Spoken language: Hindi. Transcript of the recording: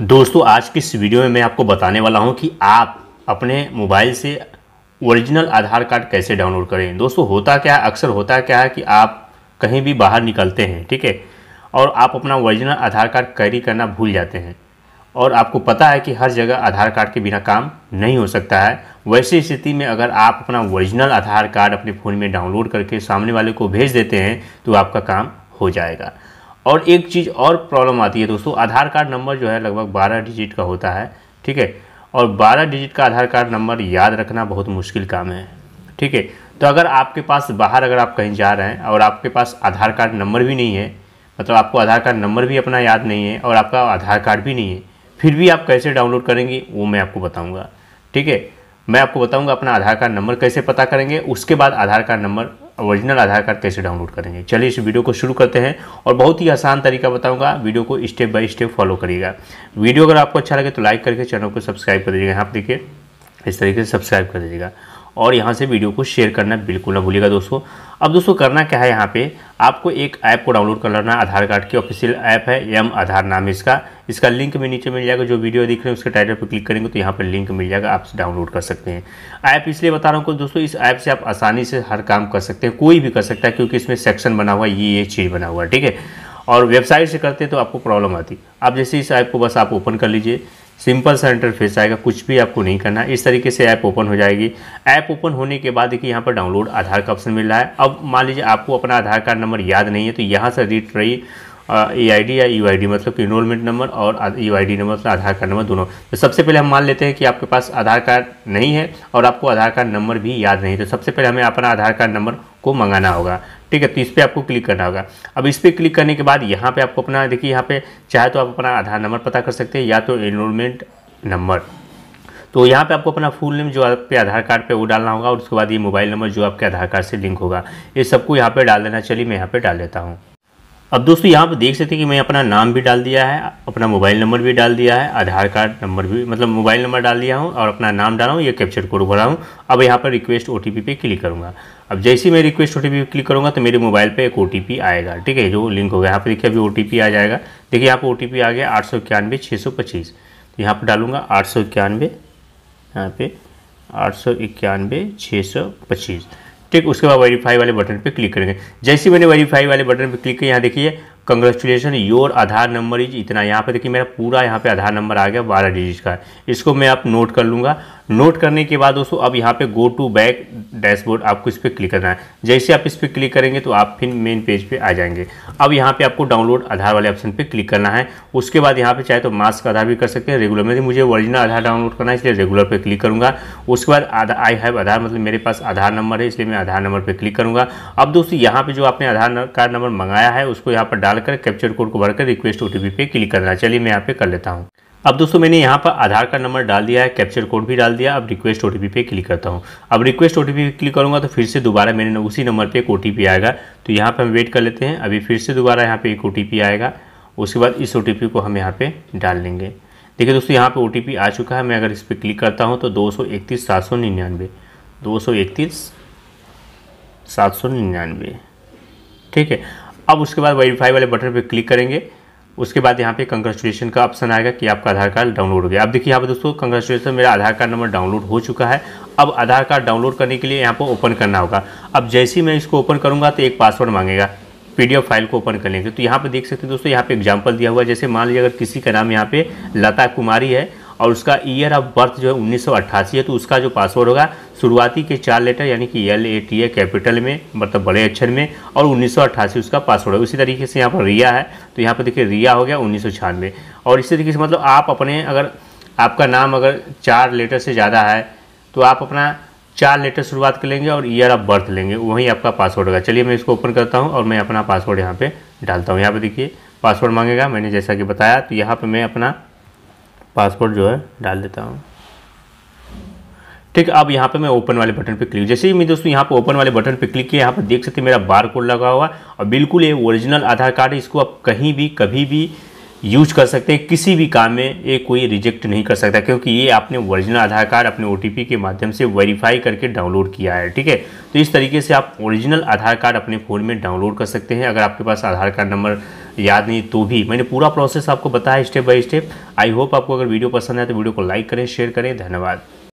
दोस्तों आज की इस वीडियो में मैं आपको बताने वाला हूं कि आप अपने मोबाइल से ओरिजिनल आधार कार्ड कैसे डाउनलोड करें दोस्तों होता क्या है अक्सर होता क्या है कि आप कहीं भी बाहर निकलते हैं ठीक है और आप अपना ओरिजिनल आधार कार्ड कैरी करना भूल जाते हैं और आपको पता है कि हर जगह आधार कार्ड के बिना काम नहीं हो सकता है वैसी स्थिति में अगर आप अपना ओरिजिनल आधार कार्ड अपने फ़ोन में डाउनलोड करके सामने वाले को भेज देते हैं तो आपका काम हो जाएगा और एक चीज़ और प्रॉब्लम आती है दोस्तों आधार कार्ड नंबर जो है लगभग बारह डिजिट का होता है ठीक है और बारह डिजिट का आधार कार्ड नंबर याद रखना बहुत मुश्किल काम है ठीक है तो अगर आपके पास बाहर अगर आप कहीं जा रहे हैं और आपके पास आधार कार्ड नंबर भी नहीं है मतलब आपको आधार कार्ड नंबर भी अपना याद नहीं है और आपका आधार कार्ड भी नहीं है फिर भी आप कैसे डाउनलोड करेंगे वो मैं आपको बताऊँगा ठीक है मैं आपको बताऊँगा अपना आधार कार्ड नंबर कैसे पता करेंगे उसके बाद Aadhaar card number original Aadhaar card कैसे डाउनलोड करेंगे चलिए इस वीडियो को शुरू करते हैं और बहुत ही आसान तरीका बताऊंगा वीडियो को स्टेप बाय स्टेप फॉलो करिएगा वीडियो अगर आपको अच्छा लगे तो लाइक करके चैनल को सब्सक्राइब कर दीजिएगा यहाँ आप देखिए इस तरीके से सब्सक्राइब कर दीजिएगा और यहाँ से वीडियो को शेयर करना बिल्कुल ना भूलिएगा दोस्तों अब दोस्तों करना क्या है यहाँ पे आपको एक ऐप को डाउनलोड कर लेना आधार कार्ड की ऑफिशियल ऐप है एम आधार नाम है इसका इसका लिंक भी नीचे मिल जाएगा जो वीडियो दिख रहे हैं उसके टाइटल पर क्लिक करेंगे तो यहाँ पर लिंक मिल जाएगा आप डाउनलोड कर सकते हैं ऐप इसलिए बता रहा हूँ दोस्तों इस ऐप से आप आसानी से हर काम कर सकते हैं कोई भी कर सकता है क्योंकि इसमें सेक्शन बना हुआ है ये ये चीज़ बना हुआ है ठीक है और वेबसाइट से करते तो आपको प्रॉब्लम आती आप जैसे इस ऐप को बस आप ओपन कर लीजिए सिंपल सा इंटरफेस आएगा कुछ भी आपको नहीं करना इस तरीके से ऐप ओपन हो जाएगी ऐप ओपन होने के बाद देखिए यहाँ पर डाउनलोड आधार का ऑप्शन मिल रहा है अब मान लीजिए आपको अपना आधार कार्ड नंबर याद नहीं है तो यहाँ से रीट रही ए आई डी या यू आई डी मतलब कि इनरोलमेंट नंबर और यू आई डी नंबर मतलब आधार कार्ड नंबर दोनों तो सबसे पहले हम मान लेते हैं कि आपके पास आधार कार्ड नहीं है और आपको आधार कार्ड नंबर भी याद नहीं तो सबसे पहले हमें अपना आधार कार्ड नंबर आपको मंगाना होगा ठीक है तो इस पर आपको क्लिक करना होगा अब इस पर क्लिक करने के बाद यहाँ पे आपको अपना देखिए यहाँ पे चाहे तो आप अपना आधार नंबर पता कर सकते हैं या तो एनरोलमेंट नंबर तो यहाँ पे आपको अपना फुल नेम जो आपके आधार कार्ड पे वो डालना होगा और उसके बाद ये मोबाइल नंबर जो आपके आधार कार्ड से लिंक होगा ये सबको यहाँ पर डाल देना चलिए मैं यहाँ पर डाल देता हूँ अब दोस्तों यहाँ पर देख सकते हैं कि मैं अपना नाम भी डाल दिया है अपना मोबाइल नंबर भी डाल दिया है आधार कार्ड नंबर भी मतलब मोबाइल नंबर डाल दिया हूँ और अपना नाम डाला हूँ ये कैप्चर कोड भरा हूँ अब यहाँ पर रिक्वेस्ट ओ पे क्लिक करूँगा अब जैसे ही मैं रिक्वेस्ट ओ पे क्लिक करूँगा तो मेरे मोबाइल पर एक ओ आएगा ठीक है जो लिंक होगा यहाँ पर देखिए अभी ओ आ जाएगा देखिए यहाँ पर ओ आ गया आठ सौ इक्यानवे छः सौ पच्चीस तो यहाँ पर डालूंगा आठ सौ इक्यानवे यहाँ पर आठ सौ इक्यानवे छः सौ पच्चीस ठीक उसके बाद वेरीफाई वाले बटन पर क्लिक करेंगे जैसे मैंने वेरीफाई वाले बटन पर क्लिक किया यहाँ देखिए congratulation your Aadhaar number is इतना यहाँ पे देखिए मेरा पूरा यहाँ पे आधार नंबर आ गया बारह डिजिट का इसको मैं आप नोट कर लूँगा नोट करने के बाद दोस्तों अब यहाँ पे गो टू बैक डैशबोर्ड आपको इस पर क्लिक करना है जैसे आप इस पर क्लिक करेंगे तो आप फिर मेन पेज पे आ जाएंगे अब यहाँ पे आपको डाउनलोड आधार वाले ऑप्शन पे क्लिक करना है उसके बाद यहाँ पे चाहे तो मास्क आधार भी कर सकते हैं रेगुलर में मुझे ओरिजिनल आधार डाउनलोड करना है इसलिए रेगुलर पर क्लिक करूँगा उसके बाद आई हैव आधार मतलब मेरे पास आधार नंबर है इसलिए मैं आधार नंबर पर क्लिक करूँगा अब दोस्तों यहाँ पर जो आपने आधार कार्ड नंबर मंगाया है उसको यहाँ पर डाल डालकर कैप्चर कोड को भरकर रिक्वेस्ट ओ पे क्लिक करना चलिए मैं यहाँ पे कर लेता हूँ अब दोस्तों मैंने यहाँ पर आधार का नंबर डाल दिया है कैप्चर कोड भी डाल दिया अब रिक्वेस्ट ओ पे क्लिक करता हूँ अब रिक्वेस्ट ओ पे क्लिक करूंगा तो फिर से दोबारा मेरे उसी नंबर पर एक ओ आएगा तो यहाँ पर हम वेट कर लेते हैं अभी फिर से दोबारा यहाँ पे एक ओ आएगा उसके बाद इस ओ को हम यहाँ पे डाल लेंगे देखिए दोस्तों यहाँ पे ओ आ चुका है मैं अगर इस पर क्लिक करता हूँ तो दो सौ इकतीस सात सौ निन्यानवे दो सौ इकतीस सात सौ निन्यानवे ठीक है अब उसके बाद वेरीफाई वाले बटन पर क्लिक करेंगे उसके बाद यहाँ पे कंग्रेचुलेशन का ऑप्शन आएगा कि आपका आधार कार्ड डाउनलोड हो गया अब देखिए यहाँ पे दोस्तों कंग्रेचुलेशन मेरा आधार कार्ड नंबर डाउनलोड हो चुका है अब आधार कार्ड डाउनलोड करने के लिए यहाँ पर ओपन करना होगा अब जैसे ही मैं इसको ओपन करूँगा तो एक पासवर्ड मांगेगा पीडीएफ फाइल को ओपन कर लेंगे तो यहाँ पे देख सकते हैं दोस्तों यहाँ पे एग्जांपल दिया हुआ है जैसे मान लीजिए अगर किसी का नाम यहाँ पे लता कुमारी है और उसका ईयर ऑफ बर्थ जो है उन्नीस है तो उसका जो पासवर्ड होगा शुरुआती के चार लेटर यानी कि L A T A capital में मतलब बड़े अक्षर में और उन्नीस उसका पासवर्ड है उसी तरीके से यहाँ पर रिया है तो यहाँ पर देखिए रिया हो गया उन्नीस और इसी तरीके से मतलब आप अपने अगर आपका नाम अगर चार लेटर से ज़्यादा है तो आप अपना चार लेटर शुरुआत कर लेंगे और ईयर ऑफ बर्थ लेंगे वहीं आपका पासवर्ड होगा चलिए मैं इसको ओपन करता हूँ और मैं अपना पासवर्ड यहाँ पे डालता हूँ यहाँ पे देखिए पासवर्ड मांगेगा मैंने जैसा कि बताया तो यहाँ पे मैं अपना पासवर्ड जो है डाल देता हूँ ठीक अब यहाँ पे मैं ओपन वाले बटन पे क्लिक जैसे ही मैं दोस्तों यहाँ पे ओपन वाले बटन पे क्लिक किया यहाँ पे देख सकते हैं मेरा बार कोड लगा हुआ और बिल्कुल ये ओरिजिनल आधार कार्ड है इसको आप कहीं भी कभी भी यूज कर सकते हैं किसी भी काम में ये कोई रिजेक्ट नहीं कर सकता क्योंकि ये आपने ओरिजिनल आधार कार्ड अपने ओ के माध्यम से वेरीफाई करके डाउनलोड किया है ठीक है तो इस तरीके से आप ओरिजिनल आधार कार्ड अपने फ़ोन में डाउनलोड कर सकते हैं अगर आपके पास आधार कार्ड नंबर याद नहीं तो भी मैंने पूरा प्रोसेस आपको बताया step by step I hope आपको अगर वीडियो पसंद आए तो वीडियो को लाइक करें शेयर करें धन्यवाद